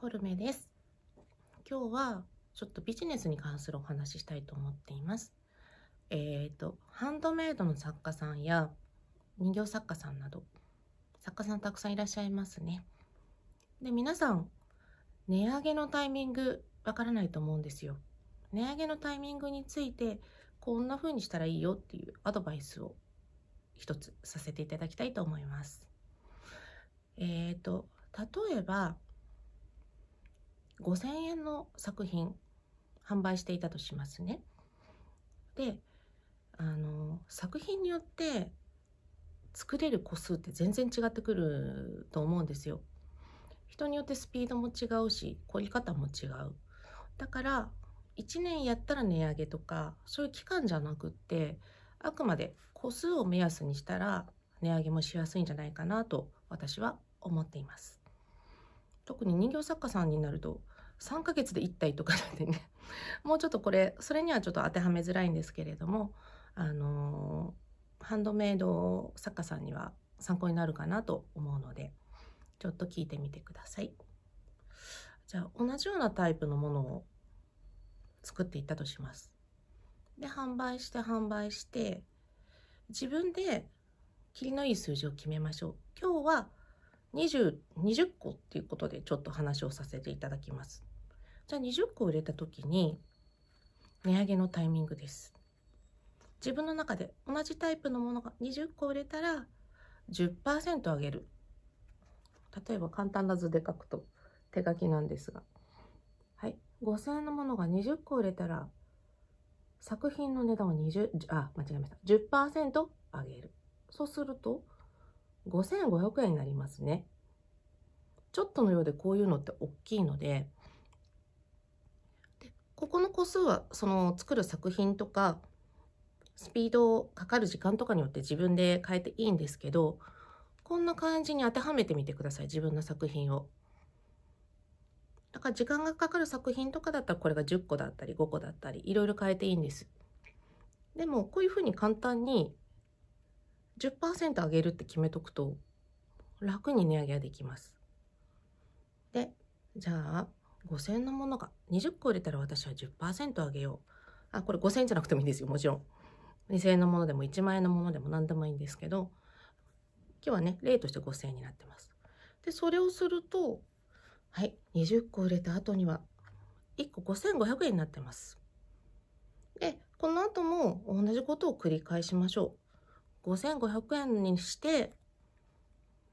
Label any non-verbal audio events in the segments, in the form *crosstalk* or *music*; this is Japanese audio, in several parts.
コルメです今日はちょっとビジネスに関するお話ししたいと思っていますえっ、ー、とハンドメイドの作家さんや人形作家さんなど作家さんたくさんいらっしゃいますねで皆さん値上げのタイミングわからないと思うんですよ値上げのタイミングについてこんな風にしたらいいよっていうアドバイスを一つさせていただきたいと思いますえっ、ー、と例えば5000円の作品販売していたとしますね。であの作品によって作れる個数って全然違ってくると思うんですよ。人によってスピードも違うし凝り方も違う。だから1年やったら値上げとかそういう期間じゃなくってあくまで個数を目安にしたら値上げもしやすいんじゃないかなと私は思っています。特に人形作家さんになると3ヶ月で1体とかなんでね *laughs* もうちょっとこれそれにはちょっと当てはめづらいんですけれどもあのハンドメイド作家さんには参考になるかなと思うのでちょっと聞いてみてください。じゃあ同じようなタイプのものを作っていったとします。で販売して販売して自分で切りのいい数字を決めましょう。今日は 20, 20個っていうことでちょっと話をさせていただきます。じゃあ20個売れた時に値上げのタイミングです。自分の中で同じタイプのものが20個売れたら10%上げる。例えば簡単な図で書くと手書きなんですが。はい。5000円のものが20個売れたら作品の値段を20、あ、間違えました。10%上げる。そうすると5500円になりますね。ちょっとのようでこういうのって大きいので、でここの個数はその作る作品とか、スピードかかる時間とかによって自分で変えていいんですけど、こんな感じに当てはめてみてください、自分の作品を。だから時間がかかる作品とかだったらこれが10個だったり5個だったりいろいろ変えていいんです。でもこういうふうに簡単に10%上げるって決めとくと楽に値上げができます。でじゃあ5,000のものが20個売れたら私は10%上げよう。あこれ5,000円じゃなくてもいいんですよもちろん。2,000円のものでも1万円のものでも何でもいいんですけど今日はね例として5,000円になってます。でそれをするとはい20個売れた後には1個5,500円になってます。でこの後も同じことを繰り返しましょう。5500円にして、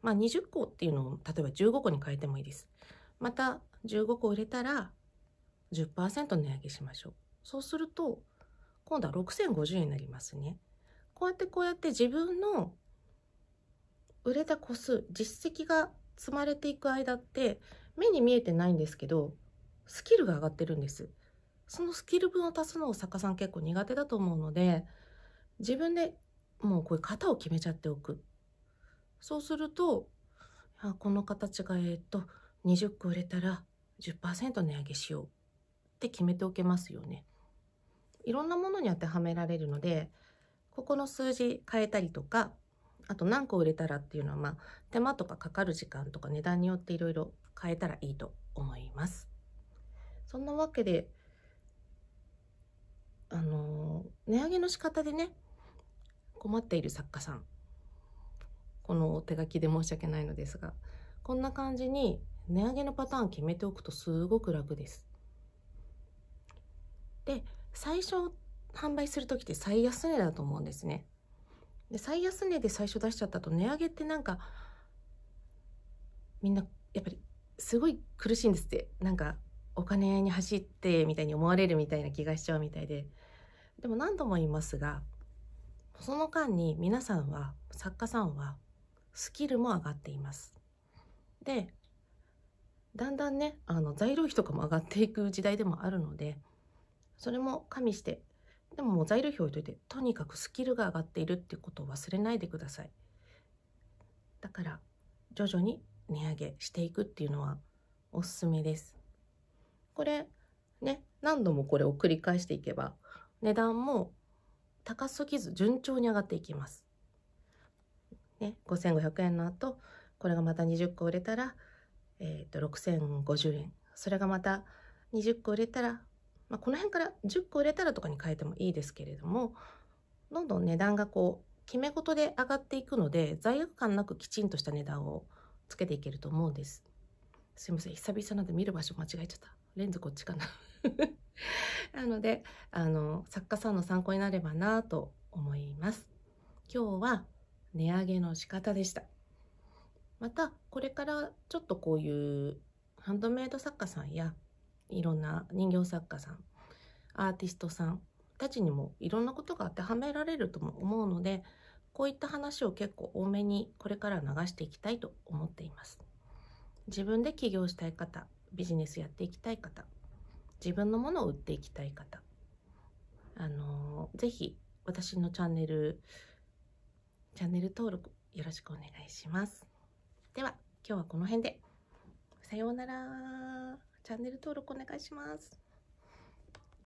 まあ、20個っていうのを例えば15個に変えてもいいです。また15個売れたら10%値上げしましょう。そうすると今度は6050円になりますね。こうやってこうやって自分の売れた個数実績が積まれていく間って目に見えてないんですけどスキルが上がってるんです。そのスキル分を足すのを作家さん結構苦手だと思うので自分でもうこういう型を決めちゃっておくそうするとこの形がえっと20個売れたら10%値上げしようって決めておけますよね。いろんなものに当てはめられるのでここの数字変えたりとかあと何個売れたらっていうのはまあ手間とかかかる時間とか値段によっていろいろ変えたらいいと思います。そんなわけであの値上げの仕方でね困っている作家さんこのお手書きで申し訳ないのですがこんな感じに値上げのパターン決めておくとすごく楽です。で最初販売する時って最安値だと思うんですね。で最安値で最初出しちゃったと値上げってなんかみんなやっぱりすごい苦しいんですってなんかお金に走ってみたいに思われるみたいな気がしちゃうみたいででも何度も言いますがその間に皆さんは作家さんはスキルも上がっています。でだんだんねあの材料費とかも上がっていく時代でもあるのでそれも加味してでももう材料費置いといてとにかくスキルが上がっているっていうことを忘れないでください。だから徐々に値上げしていくっていうのはおすすめです。これね何度もこれを繰り返していけば値段も高すぎず順調に上がっていきます。ね、5500円の後これがまた20個売れたら、えー、と6050円それがまた20個売れたら、まあ、この辺から10個売れたらとかに変えてもいいですけれどもどんどん値段がこう決め事で上がっていくので罪悪感なくきちんとした値段をつけていけると思うんです。すいません久々なんで見る場所間違えちゃったレンズこっちかな *laughs* なのであの作家さんの参考になればなと思います今日は値上げの仕方でしたまたこれからちょっとこういうハンドメイド作家さんやいろんな人形作家さんアーティストさんたちにもいろんなことが当てはめられるとも思うのでこういった話を結構多めにこれから流していきたいと思っています自分で起業したい方ビジネスやっていきたい方自分のものを売っていきたい方あのぜひ私のチャンネルチャンネル登録よろしくお願いしますでは今日はこの辺でさようならチャンネル登録お願いします